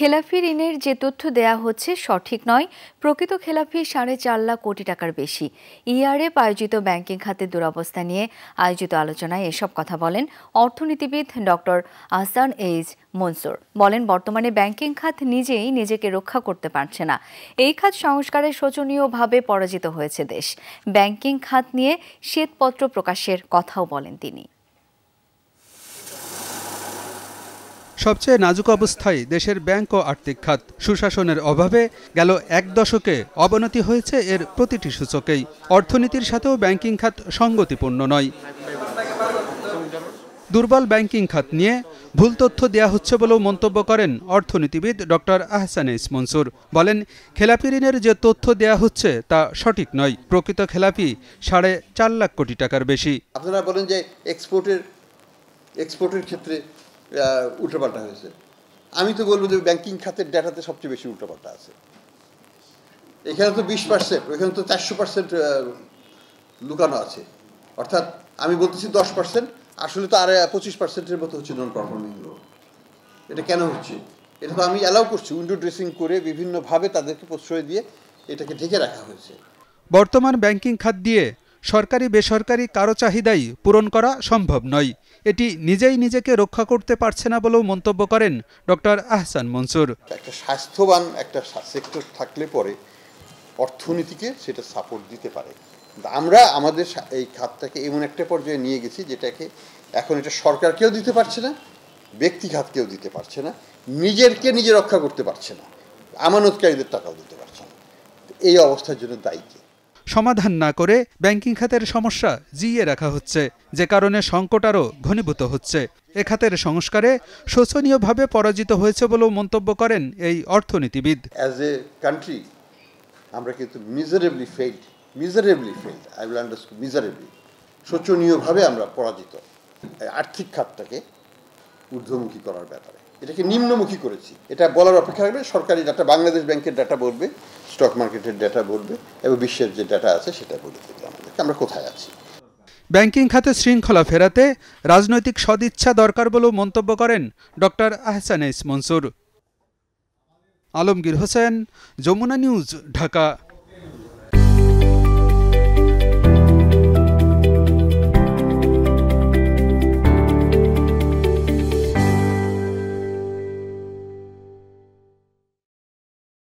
খেলাফি ঋণের যে তথ্য দেয়া হচ্ছে সঠিক নয় প্রকৃত খেলাফি সাড়ে চার লাখ কোটি টাকার বেশি ইআরএফ আয়োজিত ব্যাংকিং খাতের দুরবস্থা নিয়ে আয়োজিত আলোচনায় এসব কথা বলেন অর্থনীতিবিদ ডক্টর আহসান এইজ মনসুর বলেন বর্তমানে ব্যাংকিং খাত নিজেই নিজেকে রক্ষা করতে পারছে না এই খাত সংস্কারে শোচনীয়ভাবে পরাজিত হয়েছে দেশ ব্যাংকিং খাত নিয়ে শ্বেতপত্র প্রকাশের কথাও বলেন তিনি সবচেয়ে নাজুক অবস্থায় দেশের ব্যাংক ও আর্থিক খাত সুশাসনের অভাবে গেল এক দশকে অবনতি হয়েছে এর প্রতিটি সূচকেই অর্থনীতির সাথেও ব্যাংকিং খাত সঙ্গতিপূর্ণ নয় দুর্বল ব্যাংকিং খাত নিয়ে ভুল তথ্য দেয়া হচ্ছে বলেও মন্তব্য করেন অর্থনীতিবিদ ডক্টর ইস মনসুর বলেন খেলাপি ঋণের যে তথ্য দেয়া হচ্ছে তা সঠিক নয় প্রকৃত খেলাপি সাড়ে চার লাখ কোটি টাকার বেশি আপনারা বলেন যে এক্সপোর্টের এক্সপোর্টের ক্ষেত্রে উল্টোপাল্টা হয়েছে আমি তো বলবো যে ব্যাংকিং খাতের ডেটাতে সবচেয়ে বেশি উল্টোপাল্টা আছে এখানে তো বিশ পার্সেন্ট এখানে তো চারশো পার্সেন্ট লুকানো আছে অর্থাৎ আমি বলতেছি দশ পার্সেন্ট আসলে তো আর পঁচিশ পার্সেন্টের মতো হচ্ছে নন পারফর্মিং লোন এটা কেন হচ্ছে এটা তো আমি অ্যালাউ করছি উইন্ডো ড্রেসিং করে বিভিন্নভাবে তাদেরকে প্রশ্রয় দিয়ে এটাকে ঢেকে রাখা হয়েছে বর্তমান ব্যাংকিং খাত দিয়ে সরকারি বেসরকারি কারো চাহিদাই পূরণ করা সম্ভব নয় এটি নিজেই নিজেকে রক্ষা করতে পারছে না বলেও মন্তব্য করেন ডক্টর আহসান মনসুর একটা স্বাস্থ্যবান একটা সেক্টর থাকলে পরে অর্থনীতিকে সেটা সাপোর্ট দিতে পারে আমরা আমাদের এই খাতটাকে এমন একটা পর্যায়ে নিয়ে গেছি যেটাকে এখন এটা সরকারকেও দিতে পারছে না ব্যক্তি কেউ দিতে পারছে না নিজেরকে নিজে রক্ষা করতে পারছে না আমানতকারীদের টাকাও দিতে পারছে না এই অবস্থার জন্য দায়ী সমাধান না করে ব্যাংকিং খাতের সমস্যা জিইয়ে রাখা হচ্ছে যে কারণে সংকট আরও ঘনীভূত হচ্ছে এ খাতের সংস্কারে শোচনীয়ভাবে পরাজিত হয়েছে বলেও মন্তব্য করেন এই অর্থনীতিবিদ অ্যাজ এ কান্ট্রি আমরা কিন্তু miserably failed miserably failed I will miserably শোচনীয়ভাবে আমরা পরাজিত আর্থিক খাতটাকে ঊর্ধ্বমুখী করার ব্যাপারে এটাকে নিম্নমুখী করেছি এটা বলার অপেক্ষা রাখবে সরকারি ডাটা বাংলাদেশ ব্যাংকের ডাটা বলবে স্টক মার্কেটের ডাটা বলবে এবং বিশ্বের যে ডাটা আছে সেটা বলে দেবে আমাদেরকে আমরা কোথায় আছি ব্যাংকিং খাতে শৃঙ্খলা ফেরাতে রাজনৈতিক সদিচ্ছা দরকার বলেও মন্তব্য করেন ডক্টর আহসান ইস মনসুর আলমগীর হোসেন যমুনা নিউজ ঢাকা